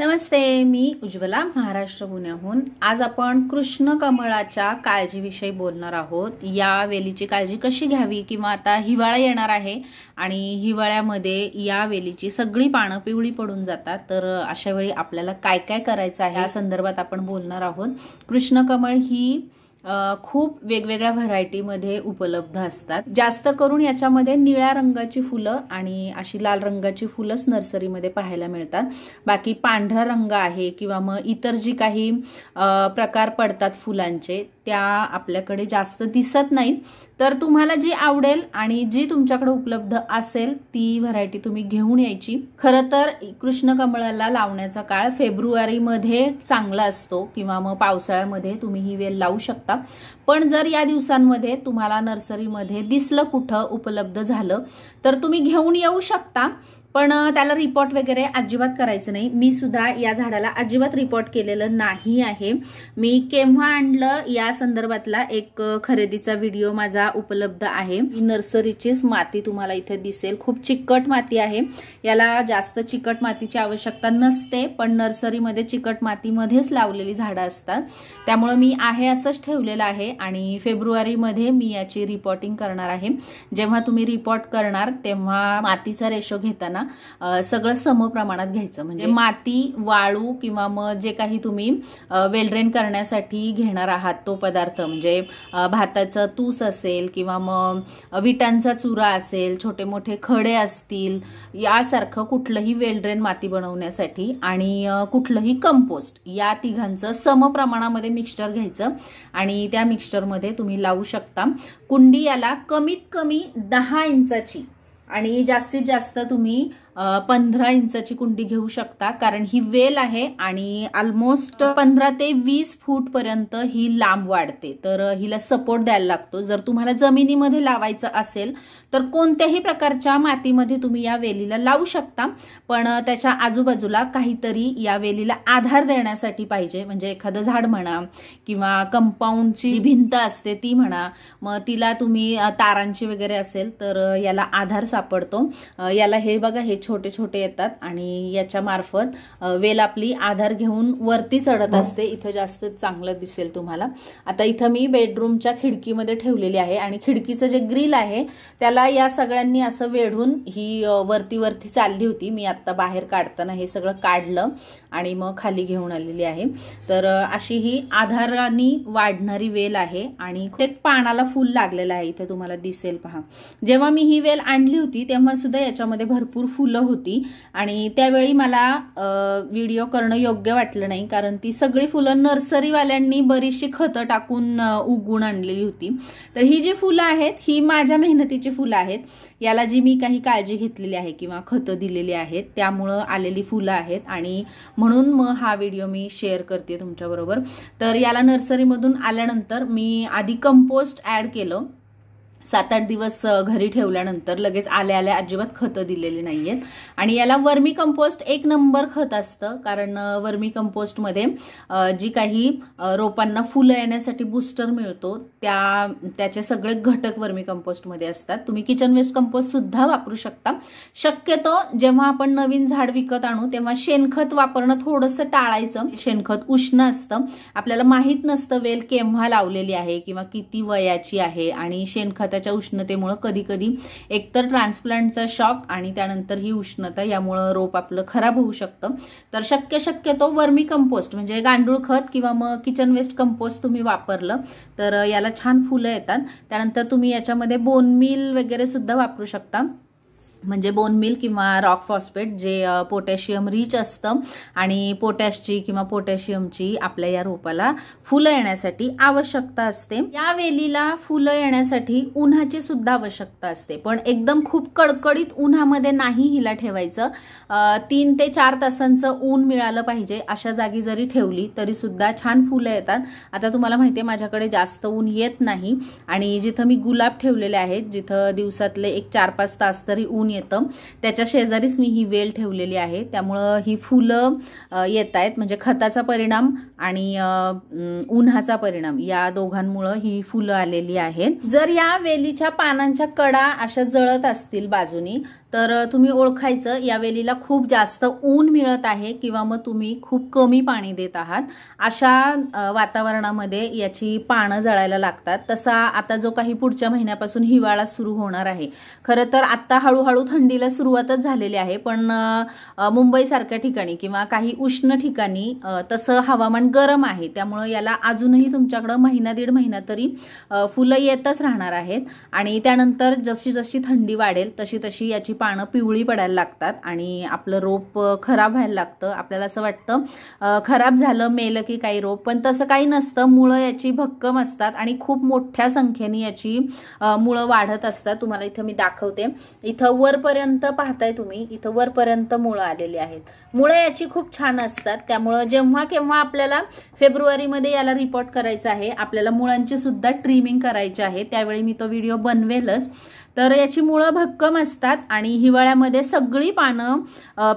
नमस्ते मी उज्ज्वला महाराष्ट्र पुण्याहून आज आपण कृष्ण कमळाच्या काळजीविषयी बोलणार आहोत या वेलीची काळजी कशी घ्यावी किंवा आता हिवाळा येणार आहे आणि हिवाळ्यामध्ये या वेलीची सगळी पानं पिवळी पडून जातात तर अशा वेळी आपल्याला काय काय करायचं आहे या संदर्भात आपण बोलणार आहोत कृष्ण कमळ ही खूप वेगवेगळ्या व्हरायटीमध्ये उपलब्ध असतात जास्त करून याच्यामध्ये निळ्या रंगाची फुलं आणि अशी लाल रंगाची फुलंच नर्सरीमध्ये पाहायला मिळतात बाकी पांढरा रंग आहे किंवा मग इतर जी काही प्रकार पडतात फुलांचे त्या आपल्याकडे जास्त दिसत नाहीत तर तुम्हाला जी आवडेल आणि जी तुमच्याकडे उपलब्ध असेल ती व्हरायटी तुम्ही घेऊन यायची खरं तर कृष्ण कमळाला लावण्याचा काळ फेब्रुवारीमध्ये चांगला असतो किंवा मग पावसाळ्यामध्ये तुम्ही ही वेल लावू शकता पण जर या दिवसांमध्ये तुम्हाला नर्सरीमध्ये दिसलं कुठं उपलब्ध झालं तर तुम्ही घेऊन येऊ शकता पण त्याला रिपोर्ट वगैरे अजिबात करायचं नाही मी सुद्धा या झाडाला अजिबात रिपोर्ट केलेलं नाही आहे मी केव्हा आणलं या संदर्भातला एक खरेदीचा व्हिडिओ माझा उपलब्ध आहे नर्सरीचीच माती तुम्हाला इथे दिसेल खूप चिकट माती आहे याला जास्त चिकट मातीची आवश्यकता नसते पण नर्सरीमध्ये चिकट मातीमध्येच लावलेली झाडं असतात त्यामुळं मी आहे असंच ठेवलेलं आहे आणि फेब्रुवारीमध्ये मी याची रिपोर्टिंग करणार आहे जेव्हा तुम्ही रिपोर्ट करणार तेव्हा मातीचा रेशो घेताना ना सगळं सम प्रमाणात घ्यायचं म्हणजे माती वाळू किंवा मग जे काही तुम्ही वेलड्रेन करण्यासाठी घेणार आहात तो पदार्थ म्हणजे भाताचा तूस असेल किंवा मग विटांचा चुरा असेल छोटे मोठे खडे असतील यासारखं कुठलंही वेलड्रेन माती बनवण्यासाठी आणि कुठलंही कंपोस्ट या तिघांचं सम प्रमाणामध्ये मिक्सचर घ्यायचं आणि त्या मिक्सचरमध्ये तुम्ही लावू शकता कुंडी याला कमीत कमी दहा इंचाची आणि जास्तीत जास्त तुम्ही पंधरा इंचाची कुंडी घेऊ शकता कारण ही वेल आहे आणि ऑलमोस्ट पंधरा ते वीस पर्यंत ही लांब वाढते तर हिला सपोर्ट द्यायला लागतो जर तुम्हाला जमिनीमध्ये लावायचं असेल तर कोणत्याही प्रकारच्या मातीमध्ये तुम्ही या वेलीला लावू शकता पण त्याच्या आजूबाजूला काहीतरी या वेलीला आधार देण्यासाठी पाहिजे म्हणजे एखादं झाड म्हणा किंवा कंपाऊंडची भिंत असते ती म्हणा मग तिला तुम्ही तारांची वगैरे असेल तर याला आधार सापडतो याला हे बघा हे छोटे छोटे येतात आणि याच्या मार्फत वेल आपली आधार घेऊन वरती चढत हो. असते इथं जास्त चांगलं दिसेल तुम्हाला आता इथं मी बेडरूमच्या खिडकीमध्ये ठेवलेली आहे आणि खिडकीचं जे ग्रिल आहे त्याला या सगळ्यांनी असं वेढून ही वरती वरती चालली होती मी आता बाहेर काढताना हे सगळं काढलं आणि मग खाली घेऊन आलेली आहे तर अशी ही आधारानी वाढणारी वेल आहे आणि पानाला फुल लागलेलं आहे इथे तुम्हाला दिसेल पहा जेव्हा मी ही वेल आणली होती तेव्हा सुद्धा याच्यामध्ये भरपूर फुल मुलं होती आणि त्यावेळी मला व्हिडिओ करणं योग्य वाटलं नाही कारण ती सगळी फुलं नर्सरीवाल्यांनी बरीचशी खतं टाकून उगवून आणलेली होती तर ही जी फुलं आहेत ही माझ्या मेहनतीची फुलं आहेत याला जी मी काही काळजी घेतलेली आहे किंवा खतं दिलेली आहेत त्यामुळं आलेली फुलं आहेत आणि म्हणून मग हा व्हिडिओ मी शेअर करते तुमच्याबरोबर तर याला नर्सरीमधून आल्यानंतर मी आधी कंपोस्ट ॲड केलं सात आठ दिवस घरी ठेवल्यानंतर लगेच आल्या आल्या अजिबात खतं दिलेली नाही आहेत आणि याला वर्मी कंपोस्ट एक नंबर खत असतं कारण वर्मी कंपोस्टमध्ये जी काही रोपांना फुलं येण्यासाठी बूस्टर मिळतो त्या त्याचे सगळे घटक वर्मी कंपोस्टमध्ये असतात तुम्ही किचन वेस्ट कंपोस्टसुद्धा वापरू शकता शक्यतो जेव्हा आपण नवीन झाड विकत आणू तेव्हा शेणखत वापरणं थोडंसं टाळायचं शेणखत उष्ण असतं आपल्याला माहीत नसतं वेल केव्हा लावलेली आहे किंवा किती वयाची आहे आणि शेणखत त्याच्या उष्णतेमुळं कधी कधी एकतर ट्रान्सप्लांटचा शॉक आणि त्यानंतर ही उष्णता यामुळं रोप आपलं खराब होऊ शकतं तर शक्य शक्यतो वर्मी कंपोस्ट म्हणजे गांडूळ खत किंवा मग किचन वेस्ट कंपोस्ट तुम्ही वापरलं तर याला छान फुलं येतात त्यानंतर तुम्ही याच्यामध्ये बोनमील वगैरे सुद्धा वापरू शकता म्हणजे बोन मिल किंवा रॉक फॉस्फेट जे पोटॅशियम रिच असतं आणि पोटॅशची किंवा पोटॅशियमची आपल्या या रोपाला फुलं येण्यासाठी आवश्यकता असते या वेलीला फुलं येण्यासाठी उन्हाची सुद्धा आवश्यकता असते पण एकदम खूप कडकडीत उन्हामध्ये नाही हिला ठेवायचं तीन ते चार तासांचं ऊन मिळालं पाहिजे अशा जागी जरी ठेवली तरी सुद्धा छान फुलं येतात आता तुम्हाला माहिती आहे माझ्याकडे जास्त ऊन येत नाही आणि जिथं मी गुलाब ठेवलेले आहेत जिथं दिवसातले एक चार पाच तास तरी ऊन येतं त्याच्या शेजारीच मी ही वेल ठेवलेली आहे त्यामुळं ही फुलं येत आहेत म्हणजे खताचा परिणाम आणि उन्हाचा परिणाम या दोघांमुळं ही फुलं आलेली आहेत जर या वेलीच्या पानांच्या कडा अशा जळत असतील बाजूनी तर तुम्ही ओळखायचं या वेलीला खूप जास्त ऊन मिळत आहे किंवा मग तुम्ही खूप कमी पाणी देत आहात अशा वातावरणामध्ये याची पानं जळायला लागतात तसा आता जो काही पुढच्या महिन्यापासून हिवाळा सुरू होणार आहे खरं तर आत्ता हळूहळू थंडीला सुरुवातच झालेली आहे पण मुंबईसारख्या ठिकाणी किंवा काही उष्ण ठिकाणी तसं हवामान गरम आहे त्यामुळं याला अजूनही तुमच्याकडं महिना दीड महिना तरी फुलं येतच राहणार आहेत आणि त्यानंतर जशी जशी थंडी वाढेल तशी तशी याची पानं पिवळी पडायला लागतात आणि आपलं रोप खराब व्हायला लागतं आपल्याला असं वाटतं खराब झालं मेलं की काही रोप पण तसं काही नसतं मुळं याची भक्कम असतात आणि खूप मोठ्या संख्येने याची मुळं वाढत असतात तुम्हाला इथं मी दाखवते इथं वरपर्यंत पाहताय तुम्ही इथं वरपर्यंत मुळं आलेली आहेत मुळं याची खूप छान असतात त्यामुळं जेव्हा केव्हा आपल्याला फेब्रुवारीमध्ये याला रिपोर्ट करायचं आहे आपल्याला मुळांची सुद्धा ट्रिमिंग करायची आहे त्यावेळी मी तो व्हिडिओ बनवेलच तर याची मुळं भक्कम असतात आणि हिवाळ्यामध्ये सगळी पानं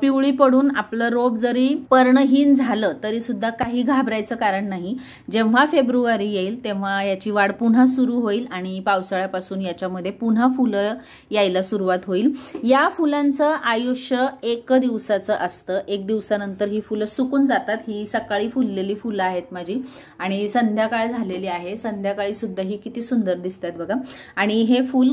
पिवळी पडून आपलं रोप जरी पर्णहीन झालं तरी सुद्धा काही घाबरायचं कारण नाही जेव्हा फेब्रुवारी येईल तेव्हा याची वाढ पुन्हा सुरू होईल आणि पावसाळ्यापासून याच्यामध्ये पुन्हा फुलं यायला सुरुवात होईल या फुलांचं आयुष्य एक दिवसाचं असतं एक दिवसानंतर ही फुलं सुकून जातात ही सकाळी फुललेली फुलं आहेत माझी आणि संध्याकाळ झालेली आहे संध्याकाळी सुद्धा ही किती सुंदर दिसतात बघा आणि हे फुल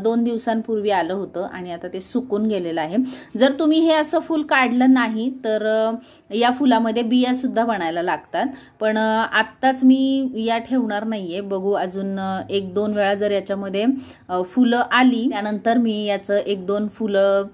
दोन दिवसांपूर्वी आलं होतं आणि आता ते सुकून गेलेलं आहे जर तुम्ही हे असं फूल काढलं नाही तर या फुलामध्ये सुद्धा बनायला लागतात पण आत्ताच मी या ठेवणार नाहीये बघू अजून एक दोन वेळा जर याच्यामध्ये फुलं आली त्यानंतर मी याचं एक दोन फुलं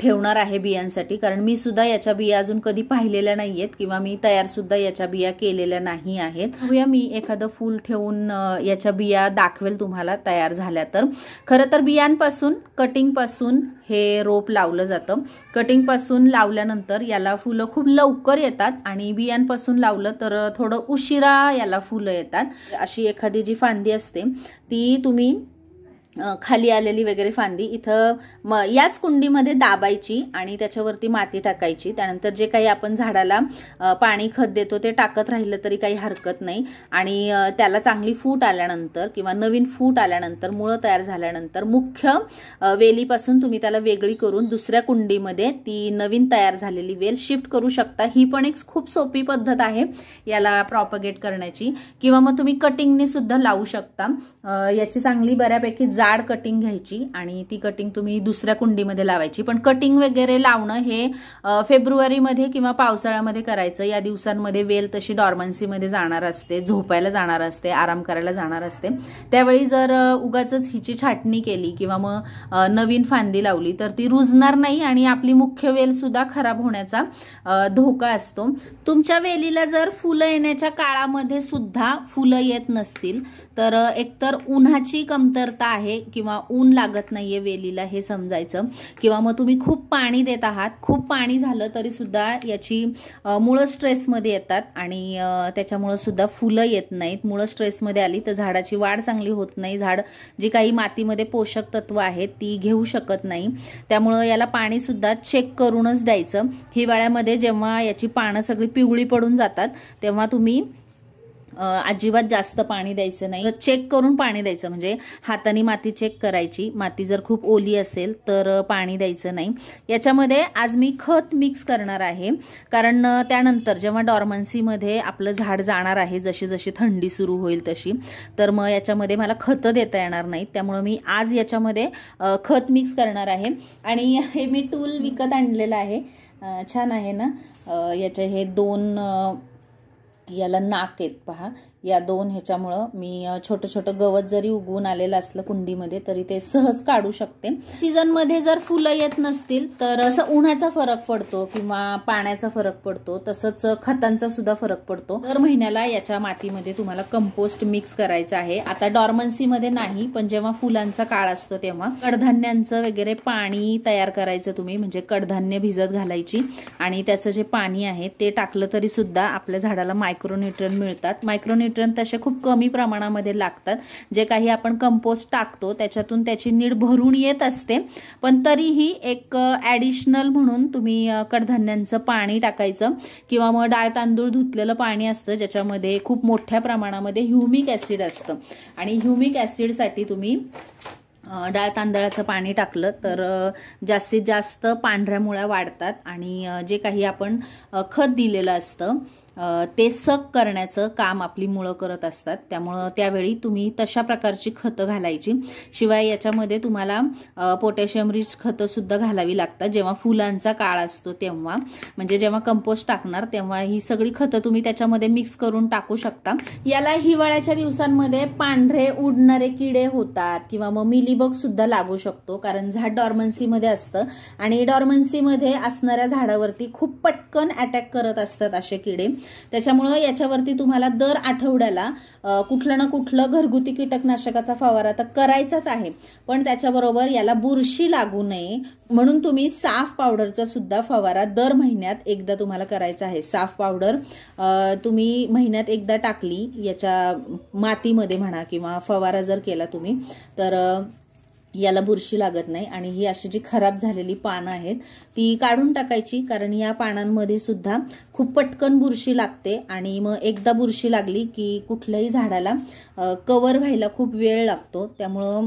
ठेवणार आहे बियांसाठी कारण मी सुद्धा याच्या बिया अजून कधी पाहिलेल्या नाही आहेत किंवा मी तयारसुद्धा याच्या बिया केलेल्या नाही आहेत बघूया मी एखादं फूल ठेवून याच्या बिया दाखवेल तुम्हाला तयार झाल्या तर खरं तर बियांपासून कटिंगपासून हे रोप लावलं जातं कटिंगपासून लावल्यानंतर याला फुलं खूप लवकर येतात आणि बियांपासून लावलं तर थोडं उशिरा याला फुलं येतात अशी एखादी जी फांदी असते ती तुम्ही खाली आलेली वगैरे फांदी इथं म याच कुंडीमध्ये दाबायची आणि त्याच्यावरती माती टाकायची त्यानंतर जे काही आपण झाडाला पाणी खत देतो ते टाकत राहिलं तरी काही हरकत नाही आणि त्याला चांगली फूट आल्यानंतर किंवा नवीन फूट आल्यानंतर मुळं तयार झाल्यानंतर मुख्य वेलीपासून तुम्ही त्याला वेगळी करून दुसऱ्या कुंडीमध्ये ती नवीन तयार झालेली वेल शिफ्ट करू शकता ही पण एक खूप सोपी पद्धत आहे याला प्रॉपगेट करण्याची किंवा मग तुम्ही कटिंगने सुद्धा लावू शकता याची चांगली बऱ्यापैकी जाड कटिंग घ्यायची आणि ती कटिंग तुम्ही दुसऱ्या कुंडीमध्ये लावायची पण कटिंग वगैरे लावणं हे फेब्रुवारीमध्ये किंवा पावसाळ्यामध्ये करायचं या दिवसांमध्ये वेल तशी डॉर्मन्सीमध्ये जाणार असते झोपायला जाणार असते आराम करायला जाणार असते त्यावेळी जर उगाच हिची छाटणी केली किंवा मग नवीन फांदी लावली तर ती रुजणार नाही आणि आपली मुख्य वेल सुद्धा खराब होण्याचा धोका असतो तुमच्या वेलीला जर फुलं येण्याच्या काळामध्ये सुद्धा फुलं येत नसतील तर एकतर उन्हाची कमतरता आहे किंवा ऊन लागत नाही आहे वेलीला हे समजायचं किंवा मग तुम्ही खूप पाणी देत आहात खूप पाणी झालं तरीसुद्धा याची मुळं स्ट्रेसमध्ये येतात आणि त्याच्यामुळं सुद्धा फुलं येत नाहीत मुळं स्ट्रेसमध्ये आली तर झाडाची वाढ चांगली होत नाही झाड जी काही मातीमध्ये पोषक तत्व आहेत ती घेऊ शकत नाही त्यामुळं याला पाणीसुद्धा चेक करूनच द्यायचं हिवाळ्यामध्ये जेव्हा याची पानं सगळी पिवळी पडून जातात तेव्हा तुम्ही अजिबात जास्त पाणी द्यायचं नाही चेक करून पाणी द्यायचं म्हणजे हाताने माती चेक करायची माती जर खूप ओली असेल तर पाणी द्यायचं नाही याच्यामध्ये आज मी खत मिक्स करणार आहे कारण त्यानंतर जेव्हा डॉर्मन्सीमध्ये आपलं झाड जाणार आहे जशी जशी थंडी सुरू होईल तशी तर मग याच्यामध्ये मला खतं देता येणार नाहीत त्यामुळं मी आज याच्यामध्ये खत मिक्स करणार आहे आणि हे मी टूल विकत आणलेलं आहे छान आहे ना याचे हे दोन याला नाक आहेत पहा या दोन ह्याच्यामुळं मी छोटं छोटं गवत जरी उगवून आलेलं असलं कुंडीमध्ये तरी ते सहज काढू शकते सीझनमध्ये जर फुलं येत नसतील तर असं उन्हाचा फरक पडतो किंवा पाण्याचा फरक पडतो तसंच खतांचा सुद्धा फरक पडतो दर महिन्याला याच्या मातीमध्ये तुम्हाला कंपोस्ट मिक्स करायचा आहे आता डॉर्मन्सीमध्ये नाही पण जेव्हा फुलांचा काळ असतो तेव्हा कडधान्यांचं वगैरे पाणी तयार करायचं तुम्ही म्हणजे कडधान्य भिजत घालायची आणि त्याचं जे पाणी आहे ते टाकलं तरी सुद्धा आपल्या झाडाला मायक्रोन्युट्रन मिळतात मायक्रोन्युट्रन न्यूट्रंट तसे खूप कमी प्रमाणामध्ये लागतात जे काही आपण कंपोस्ट टाकतो त्याच्यातून त्याची नीड भरून येत असते पण तरीही एक ॲडिशनल म्हणून तुम्ही कडधान्यांचं पाणी टाकायचं किंवा मग डाळ तांदूळ धुतलेलं पाणी असतं ज्याच्यामध्ये खूप मोठ्या प्रमाणामध्ये ह्युमिक ॲसिड असतं आणि ह्युमिक ॲसिडसाठी तुम्ही डाळ तांदळाचं पाणी टाकलं तर जास्तीत जास्त पांढऱ्या मुळ्या वाढतात आणि जे काही आपण खत दिलेलं असतं ते सक करण्याचं काम आपली मुळं करत असतात त्यामुळं त्यावेळी तुम्ही तशा प्रकारची खतं घालायची शिवाय याच्यामध्ये तुम्हाला पोटॅशियम रिच सुद्धा घालावी लागतात जेव्हा फुलांचा काळ असतो तेव्हा म्हणजे जेव्हा कंपोस्ट टाकणार तेव्हा ही सगळी खतं तुम्ही त्याच्यामध्ये मिक्स करून टाकू शकता याला हिवाळ्याच्या दिवसांमध्ये पांढरे उडणारे किडे होतात किंवा मग मिलीबग सुद्धा लागू शकतो कारण झाड डॉर्मन्सीमध्ये असतं आणि डॉर्मन्सीमध्ये असणाऱ्या झाडावरती खूप पटकन अटॅक करत असतात असे किडे त्याच्यामुळं याच्यावरती तुम्हाला दर आठवड्याला कुठलं ना कुठलं घरगुती कीटकनाशकाचा फवारा तर करायचाच आहे पण त्याच्याबरोबर याला बुरशी लागू नये म्हणून तुम्ही साफ पावडरचा सुद्धा फवारा दर महिन्यात एकदा तुम्हाला करायचा आहे साफ पावडर तुम्ही महिन्यात एकदा टाकली याच्या मातीमध्ये म्हणा किंवा फवारा जर केला तुम्ही तर याला बुरशी लागत नाही आणि ही अशी जी खराब झालेली पानं आहेत ती काढून टाकायची कारण या पानांमध्ये सुद्धा खूप पटकन बुरशी लागते आणि मग एकदा बुरशी लागली की कुठल्याही झाडाला कवर व्हायला खूप वेळ लागतो त्यामुळं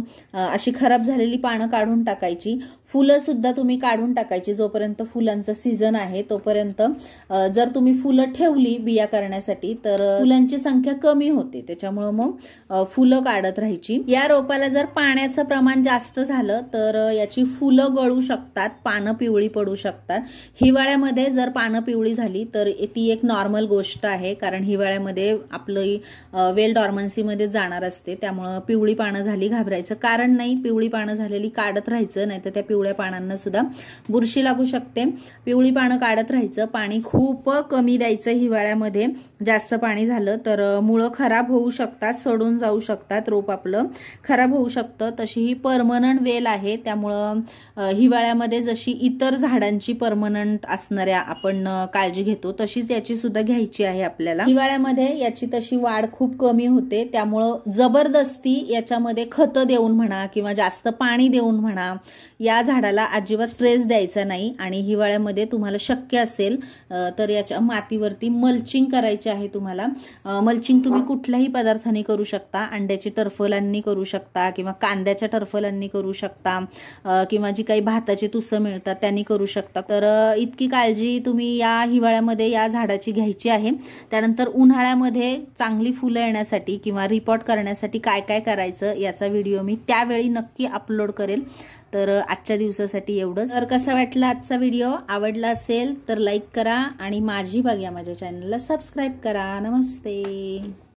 अशी खराब झालेली पानं काढून टाकायची फुलंसुद्धा तुम्ही काढून टाकायची जोपर्यंत फुलांचा सीझन आहे तोपर्यंत जर तुम्ही फुलं ठेवली बिया करण्यासाठी तर फुलांची संख्या कमी होते त्याच्यामुळं मग फुलं काढत राहायची या रोपाला जर पाण्याचं प्रमाण जास्त झालं तर याची फुलं गळू शकतात पानं पिवळी पडू शकतात हिवाळ्यामध्ये जर पानं पिवळी झाली तर ती एक नॉर्मल गोष्ट आहे कारण हिवाळ्यामध्ये आपली वेल डॉर्मन्सीमध्ये जाणार असते त्यामुळं पिवळी पानं झाली घाबरायचं कारण नाही पिवळी पानं झालेली काढत राहायचं नाहीतर त्या पिवळ्या पानांना सुद्धा बुरशी लागू शकते पिवळी पानं काढत राहायचं पाणी खूप कमी द्यायचं हिवाळ्यामध्ये जास्त पाणी झालं तर मुळं खराब होऊ शकतात सडून जाऊ शकतात रोप आपलं खराब होऊ शकतं तशी ही परमनंट वेल आहे त्यामुळं हिवाळ्यामध्ये जशी इतर झाडांची परमनंट असणाऱ्या आपण काळजी घेतो तशीच याची सुद्धा घ्यायची आहे आपल्याला हिवाळ्यामध्ये याची तशी वाढ खूप कमी होते त्यामुळे त्यामुळं जबरदस्ती याच्यामध्ये खतं देऊन म्हणा किंवा जास्त पाणी देऊन म्हणा या झाडाला अजिबात स्ट्रेस द्यायचा नाही आणि हिवाळ्यामध्ये तुम्हाला शक्य असेल तर याच्या मातीवरती मल्चिंग करायची आहे तुम्हाला मल्चिंग तुम्ही कुठल्याही पदार्थाने करू शकता अंड्याची टर्फलांनी करू शकता किंवा कांद्याच्या टर्फलांनी करू शकता किंवा जी काही भाताची तुसं मिळतात त्यांनी करू शकता तर इतकी काळजी तुम्ही या हिवाळ्यामध्ये या झाडाची घ्यायची आहे त्यानंतर उन्हाळ्यामध्ये चांगली फुलं येण्यासाठी किंवा रिपोर्ट करण्यासाठी काय काय करायचं याचा व्हिडिओ मी त्यावेळी नक्की अपलोड करेल तर आजच्या दिवसासाठी एवढंच तर कसा वाटला आजचा व्हिडिओ आवडला असेल तर लाईक करा आणि माझी बघ्या माझ्या चॅनलला सबस्क्राईब करा नमस्ते